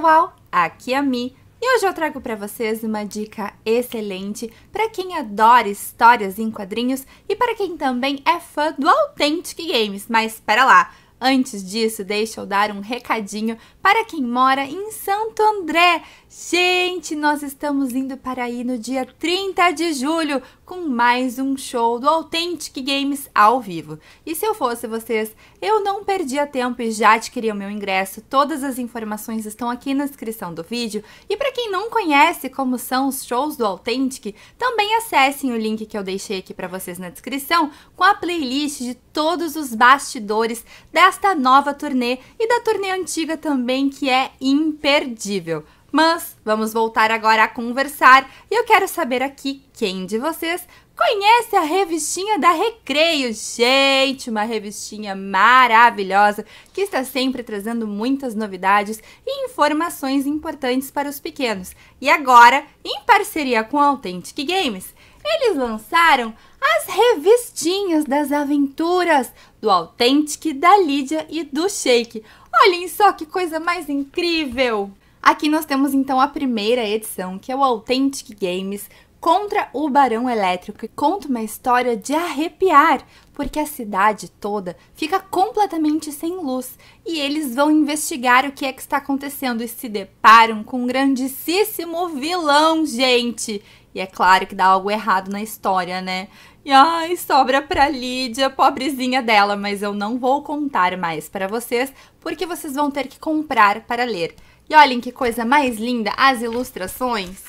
pessoal, aqui é a Mi e hoje eu trago para vocês uma dica excelente para quem adora histórias em quadrinhos e para quem também é fã do Authentic Games. Mas espera lá, antes disso, deixa eu dar um recadinho para quem mora em Santo André. Gente, nós estamos indo para aí no dia 30 de julho com mais um show do Authentic Games ao vivo. E se eu fosse vocês, eu não perdia tempo e já adquiria o meu ingresso. Todas as informações estão aqui na descrição do vídeo. E para quem não conhece como são os shows do Authentic, também acessem o link que eu deixei aqui para vocês na descrição com a playlist de todos os bastidores desta nova turnê e da turnê antiga também, que é imperdível. Mas vamos voltar agora a conversar e eu quero saber aqui quem de vocês conhece a revistinha da Recreio. Gente, uma revistinha maravilhosa que está sempre trazendo muitas novidades e informações importantes para os pequenos. E agora, em parceria com a Authentic Games, eles lançaram as revistinhas das aventuras do Authentic, da Lídia e do Shake. Olhem só que coisa mais incrível! Aqui nós temos então a primeira edição, que é o Authentic Games contra o Barão Elétrico, que conta uma história de arrepiar, porque a cidade toda fica completamente sem luz e eles vão investigar o que é que está acontecendo e se deparam com um grandíssimo vilão, gente. E é claro que dá algo errado na história, né? E ai, sobra pra Lídia, pobrezinha dela, mas eu não vou contar mais para vocês, porque vocês vão ter que comprar para ler. E olhem que coisa mais linda, as ilustrações.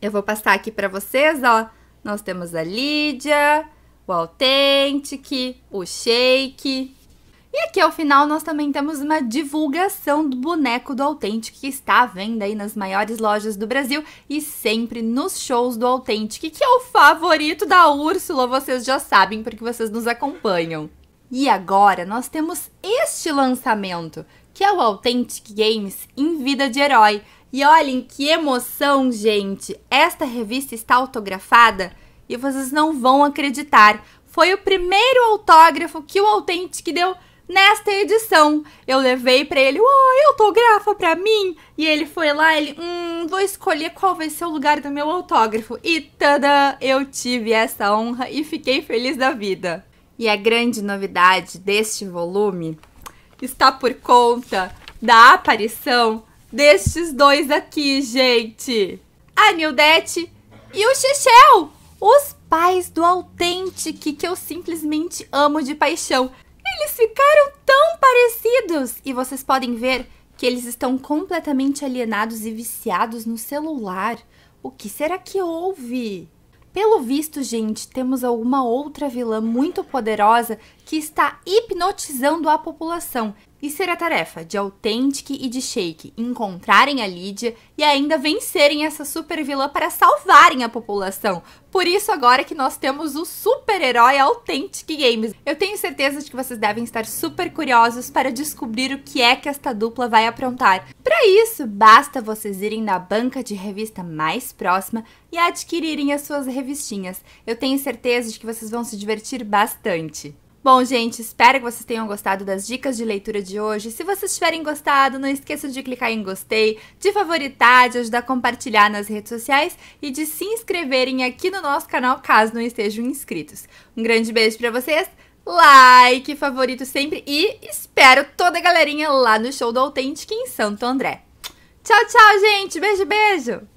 Eu vou passar aqui para vocês, ó. Nós temos a Lídia, o Authentic, o Shake. E aqui ao final nós também temos uma divulgação do boneco do Authentic que está à venda aí nas maiores lojas do Brasil e sempre nos shows do Authentic, que é o favorito da Úrsula, vocês já sabem porque vocês nos acompanham. E agora nós temos este lançamento, que é o Authentic Games em Vida de Herói. E olhem que emoção, gente! Esta revista está autografada e vocês não vão acreditar. Foi o primeiro autógrafo que o Authentic deu nesta edição. Eu levei para ele, o autógrafo autografa para mim. E ele foi lá, ele, hum, vou escolher qual vai ser o lugar do meu autógrafo. E tada, eu tive essa honra e fiquei feliz da vida. E a grande novidade deste volume está por conta da aparição destes dois aqui, gente. A Nildete e o Xixel, os pais do Authentic, que eu simplesmente amo de paixão. Eles ficaram tão parecidos e vocês podem ver que eles estão completamente alienados e viciados no celular. O que será que houve? Pelo visto, gente, temos alguma outra vilã muito poderosa que está hipnotizando a população e será tarefa de Authentic e de Shake encontrarem a Lídia e ainda vencerem essa super vilã para salvarem a população. Por isso agora que nós temos o super-herói Authentic Games. Eu tenho certeza de que vocês devem estar super curiosos para descobrir o que é que esta dupla vai aprontar. Para isso, basta vocês irem na banca de revista mais próxima e adquirirem as suas revistinhas. Eu tenho certeza de que vocês vão se divertir bastante. Bom, gente, espero que vocês tenham gostado das dicas de leitura de hoje. Se vocês tiverem gostado, não esqueçam de clicar em gostei, de favoritar, de ajudar a compartilhar nas redes sociais e de se inscreverem aqui no nosso canal caso não estejam inscritos. Um grande beijo para vocês, like, favorito sempre e espero toda a galerinha lá no show do Autêntico em Santo André. Tchau, tchau, gente. Beijo, beijo.